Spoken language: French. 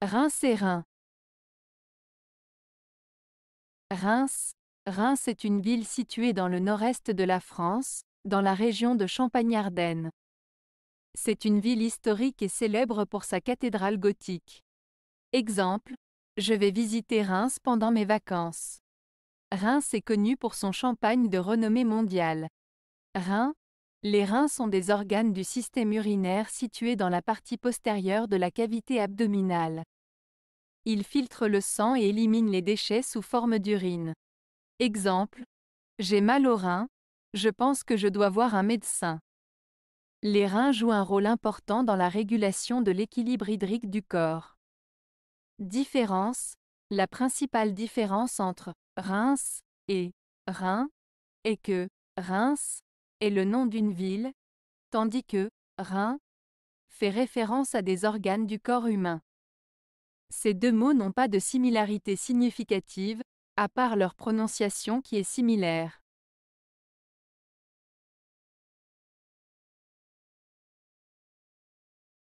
Reims et Reims. Reims, Reims est une ville située dans le nord-est de la France, dans la région de Champagne-Ardenne. C'est une ville historique et célèbre pour sa cathédrale gothique. Exemple, je vais visiter Reims pendant mes vacances. Reims est connu pour son champagne de renommée mondiale. Reims, les reins sont des organes du système urinaire situés dans la partie postérieure de la cavité abdominale. Ils filtrent le sang et éliminent les déchets sous forme d'urine. Exemple. J'ai mal aux reins. Je pense que je dois voir un médecin. Les reins jouent un rôle important dans la régulation de l'équilibre hydrique du corps. Différence. La principale différence entre Reims et rein est que Reims est le nom d'une ville, tandis que rein fait référence à des organes du corps humain. Ces deux mots n'ont pas de similarité significative, à part leur prononciation qui est similaire.